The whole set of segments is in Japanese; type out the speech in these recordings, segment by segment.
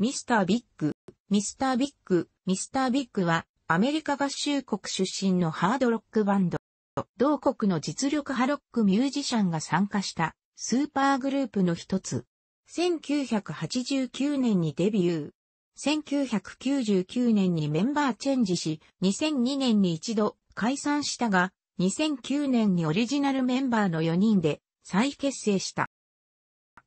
ミスター・ビッグ。ミスター・ビッグ。ミスター・ビッグは、アメリカ合衆国出身のハードロックバンド。同国の実力派ロックミュージシャンが参加したスーパーグループの一つ。1989年にデビュー。1999年にメンバーチェンジし、2002年に一度解散したが、2009年にオリジナルメンバーの4人で再結成した。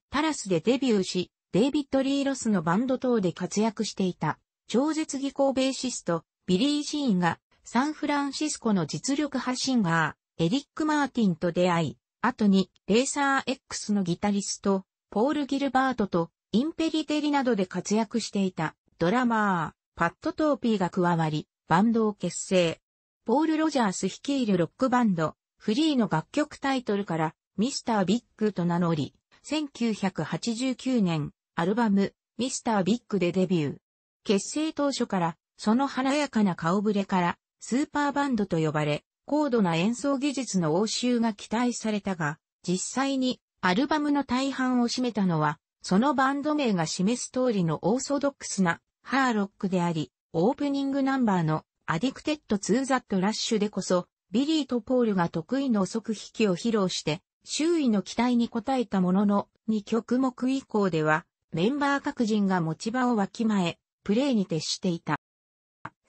タラスでデビューし、デイビッド・リー・ロスのバンド等で活躍していた、超絶技巧ベーシスト、ビリー・ジーンが、サンフランシスコの実力派シンガー、エリック・マーティンと出会い、後に、レーサー X のギタリスト、ポール・ギルバートと、インペリテリなどで活躍していた、ドラマー、パッド・トーピーが加わり、バンドを結成。ポール・ロジャース率いるロックバンド、フリーの楽曲タイトルから、ミスター・ビッグと名乗り、1989年、アルバム、ミスタービッグでデビュー。結成当初から、その華やかな顔ぶれから、スーパーバンドと呼ばれ、高度な演奏技術の応酬が期待されたが、実際にアルバムの大半を占めたのは、そのバンド名が示す通りのオーソドックスなハーロックであり、オープニングナンバーのアディクテッド・ツー・ザット・ラッシュでこそ、ビリーとポールが得意の即弾きを披露して、周囲の期待に応えたものの、2曲目以降では、メンバー各人が持ち場をわきまえ、プレイに徹していた。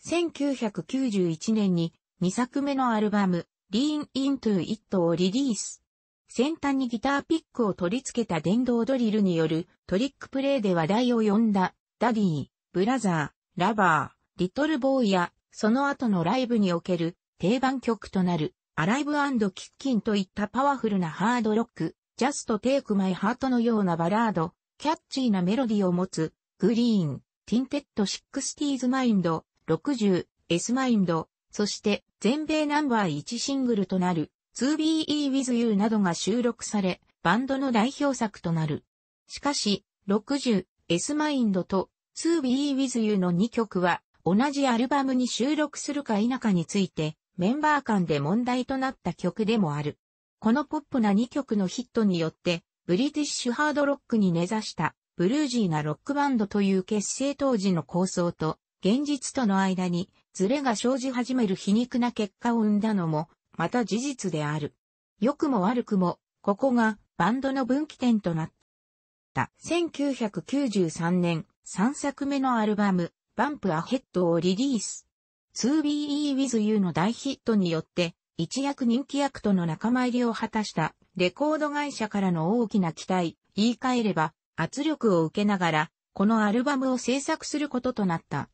1991年に2作目のアルバム、Lean Into It をリリース。先端にギターピックを取り付けた電動ドリルによるトリックプレイで話題を呼んだ、ダディ、ブラザー、ラバー、リトルボーイや、その後のライブにおける定番曲となる、アライブキッキンといったパワフルなハードロック、ジャストテイクマイハートのようなバラード、キャッチーなメロディを持つ、グリーン、ティンテッド 60s マインド、60、S マインド、そして全米ナンバー1シングルとなる 2BE With You などが収録され、バンドの代表作となる。しかし、60、S マインドと 2BE With You の2曲は、同じアルバムに収録するか否かについて、メンバー間で問題となった曲でもある。このポップな2曲のヒットによって、ブリティッシュハードロックに根ざしたブルージーなロックバンドという結成当時の構想と現実との間にズレが生じ始める皮肉な結果を生んだのもまた事実である。良くも悪くもここがバンドの分岐点となった。1993年3作目のアルバムバンプアヘッドをリリース。2BE with you の大ヒットによって一躍人気役との仲間入りを果たしたレコード会社からの大きな期待、言い換えれば、圧力を受けながら、このアルバムを制作することとなった。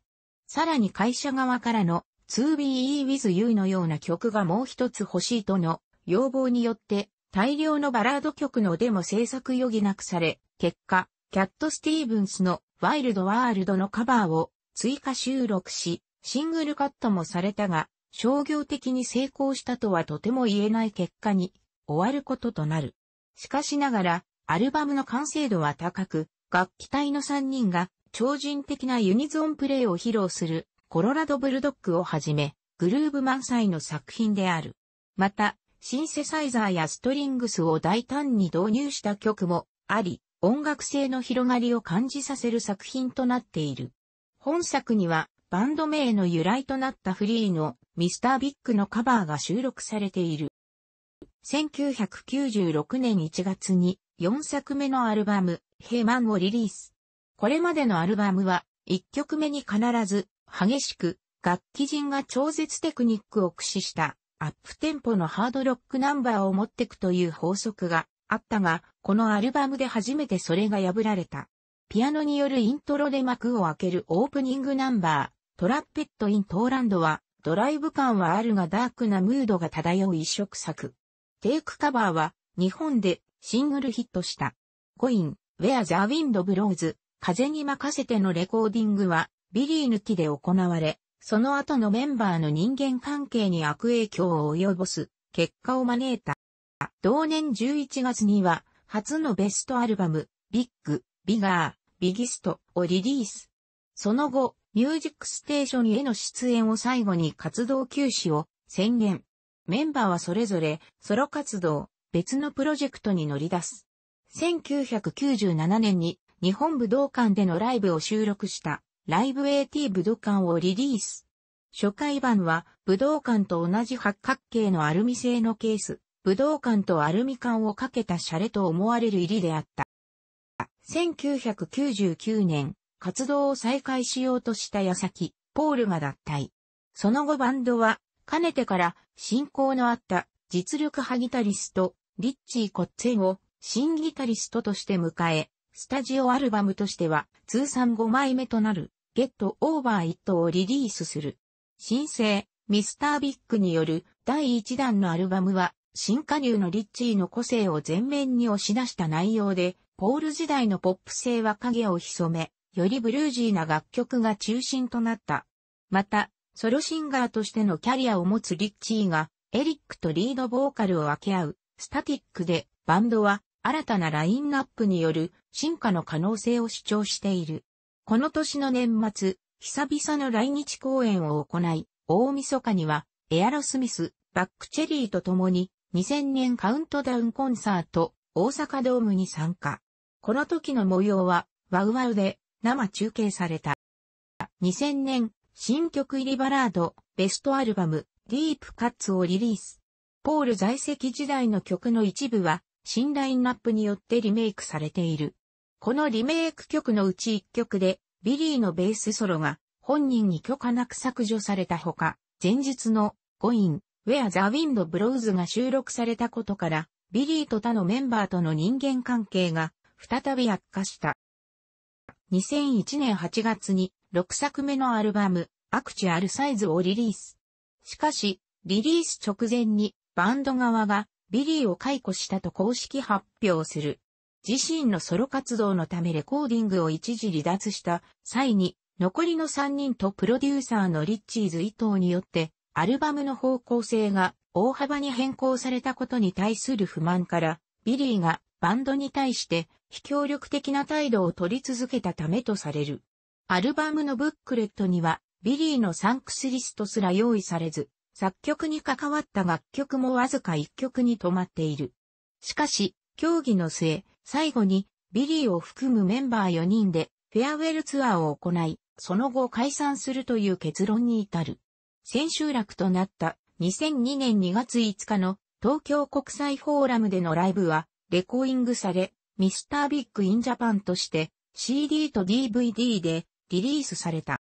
さらに会社側からの 2BE with you のような曲がもう一つ欲しいとの要望によって大量のバラード曲のデモ制作余儀なくされ、結果、キャット・スティーブンスのワイルド・ワールドのカバーを追加収録し、シングルカットもされたが、商業的に成功したとはとても言えない結果に終わることとなる。しかしながら、アルバムの完成度は高く、楽器隊の3人が超人的なユニゾンプレイを披露するコロラドブルドッグをはじめ、グルーブ満載の作品である。また、シンセサイザーやストリングスを大胆に導入した曲もあり、音楽性の広がりを感じさせる作品となっている。本作には、バンド名の由来となったフリーのミスタービッグのカバーが収録されている。1996年1月に4作目のアルバム、ヘイマンをリリース。これまでのアルバムは、1曲目に必ず、激しく、楽器人が超絶テクニックを駆使した、アップテンポのハードロックナンバーを持ってくという法則があったが、このアルバムで初めてそれが破られた。ピアノによるイントロで幕を開けるオープニングナンバー、トラッペットイントーランドは、ドライブ感はあるがダークなムードが漂う一色作。テイクカバーは日本でシングルヒットした。コイン、ウェア・ザ・ウィンド・ブローズ、風に任せてのレコーディングはビリー抜きで行われ、その後のメンバーの人間関係に悪影響を及ぼす結果を招いた。同年11月には初のベストアルバム、ビッグ、ビガー、ビギストをリリース。その後、ミュージックステーションへの出演を最後に活動休止を宣言。メンバーはそれぞれソロ活動、別のプロジェクトに乗り出す。1997年に日本武道館でのライブを収録したライブ AT 武道館をリリース。初回版は武道館と同じ八角形のアルミ製のケース、武道館とアルミ缶をかけたシャレと思われる入りであった。1999年、活動を再開しようとした矢先、ポールが脱退。その後バンドはかねてから信仰のあった実力派ギタリスト、リッチー・コッツェンを新ギタリストとして迎え、スタジオアルバムとしては通算5枚目となる Get Over It をリリースする。新生、ミスタービッグによる第1弾のアルバムは新加入のリッチーの個性を前面に押し出した内容で、ポール時代のポップ性は影を潜め、よりブルージーな楽曲が中心となった。また、ソロシンガーとしてのキャリアを持つリッチーが、エリックとリードボーカルを分け合う、スタティックで、バンドは、新たなラインナップによる進化の可能性を主張している。この年の年末、久々の来日公演を行い、大晦日には、エアロスミス、バックチェリーと共に、2000年カウントダウンコンサート、大阪ドームに参加。この時の模様は、ワウワウで、生中継された。2000年、新曲入りバラード、ベストアルバム、ディープカッツをリリース。ポール在籍時代の曲の一部は、新ラインナップによってリメイクされている。このリメイク曲のうち一曲で、ビリーのベースソロが本人に許可なく削除されたほか、前日のゴイン、ウェア・ザ・ウィンド・ブローズが収録されたことから、ビリーと他のメンバーとの人間関係が再び悪化した。2001年8月に6作目のアルバム、アクチュアルサイズをリリース。しかし、リリース直前にバンド側がビリーを解雇したと公式発表する。自身のソロ活動のためレコーディングを一時離脱した際に残りの3人とプロデューサーのリッチーズ伊藤によってアルバムの方向性が大幅に変更されたことに対する不満からビリーがバンドに対して非協力的な態度を取り続けたためとされる。アルバムのブックレットには、ビリーのサンクスリストすら用意されず、作曲に関わった楽曲もわずか1曲に止まっている。しかし、協議の末、最後に、ビリーを含むメンバー4人で、フェアウェルツアーを行い、その後解散するという結論に至る。千秋楽となった2002年2月5日の東京国際フォーラムでのライブはレコーイングされ、ミスタービッグインジャパンとして CD と DVD でリリースされた。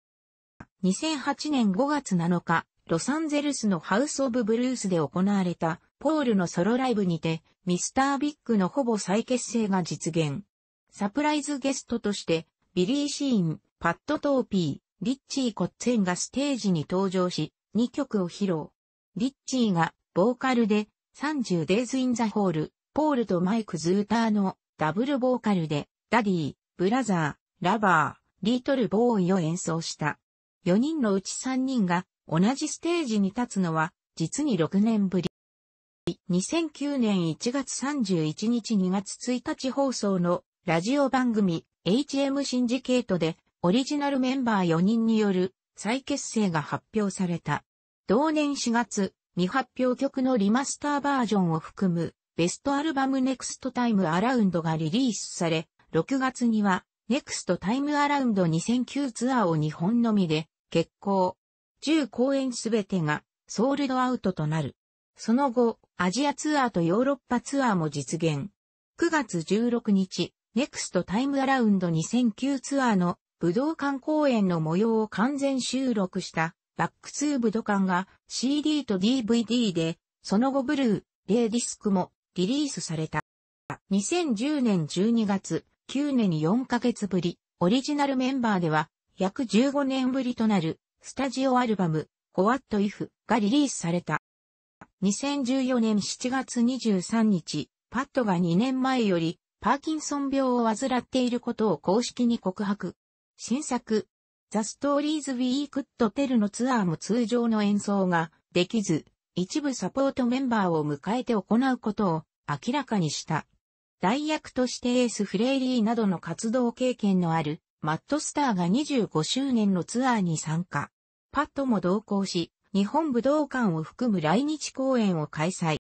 2008年5月7日、ロサンゼルスのハウス・オブ・ブルースで行われたポールのソロライブにて、ミスター・ビッグのほぼ再結成が実現。サプライズゲストとして、ビリー・シーン、パッド・トーピー、リッチー・コッツェンがステージに登場し、2曲を披露。リッチーがボーカルで、30 Days in the Hall、ポールとマイク・ズーターのダブルボーカルで、ダディ、ブラザー、ラバー、リートル・ボーイを演奏した。4人のうち3人が同じステージに立つのは実に6年ぶり。2009年1月31日2月1日放送のラジオ番組 HM シンジケートでオリジナルメンバー4人による再結成が発表された。同年4月、未発表曲のリマスターバージョンを含むベストアルバムネクストタイムアラウンドがリリースされ、6月にはネクストタイムアラウンド2009ツアーを日本のみで、決行。10公演すべてが、ソールドアウトとなる。その後、アジアツアーとヨーロッパツアーも実現。9月16日、ネクストタイムアラウンド2009ツアーの武道館公演の模様を完全収録したバックツー武道館が CD と DVD で、その後ブルー、レイディスクもリリースされた。2010年12月、9年に4ヶ月ぶり、オリジナルメンバーでは、約15年ぶりとなる、スタジオアルバム、What If がリリースされた。2014年7月23日、パットが2年前より、パーキンソン病を患っていることを公式に告白。新作、The Stories We Could Tell のツアーも通常の演奏ができず、一部サポートメンバーを迎えて行うことを明らかにした。代役としてエース・フレイリーなどの活動経験のあるマット・スターが25周年のツアーに参加。パットも同行し、日本武道館を含む来日公演を開催。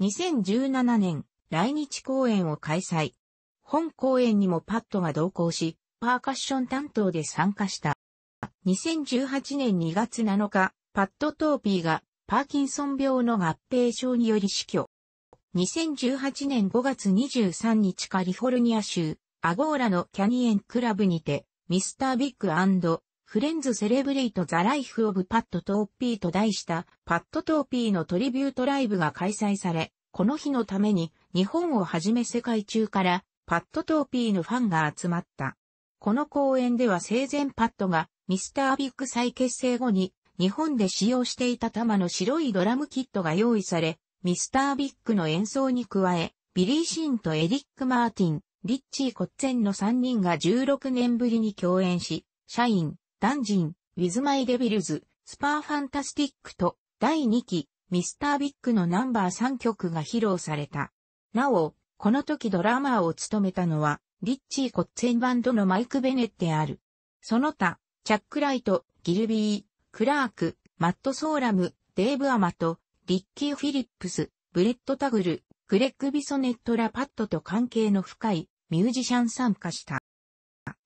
2017年、来日公演を開催。本公演にもパットが同行し、パーカッション担当で参加した。2018年2月7日、パット・トーピーがパーキンソン病の合併症により死去。2018年5月23日カリフォルニア州、アゴーラのキャニエンクラブにて、ミスタービッグフレンズセレブレイトザライフオブパッドトーピーと題したパッドトーピーのトリビュートライブが開催され、この日のために日本をはじめ世界中からパッドトーピーのファンが集まった。この公演では生前パッドがミスタービッグ再結成後に日本で使用していた玉の白いドラムキットが用意され、ミスター・ビッグの演奏に加え、ビリー・シンとエディック・マーティン、リッチー・コッツェンの3人が16年ぶりに共演し、シャイン、ダンジン、ウィズ・マイ・デビルズ、スパー・ファンタスティックと第2期、ミスター・ビッグのナンバー3曲が披露された。なお、この時ドラマーを務めたのは、リッチー・コッツェンバンドのマイク・ベネットである。その他、チャック・ライト、ギルビー、クラーク、マット・ソーラム、デーブ・アマと、リッキー・フィリップス、ブレット・タグル、クレック・ビソネット・ラパッドと関係の深いミュージシャン参加した。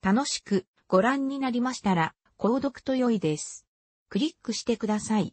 楽しくご覧になりましたら、購読と良いです。クリックしてください。